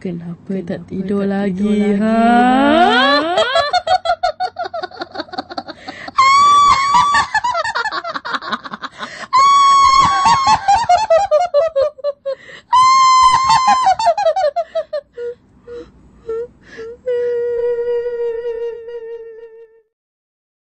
Kenapa, Kenapa tak tidur, tak tidur lagi? lagi? Ha?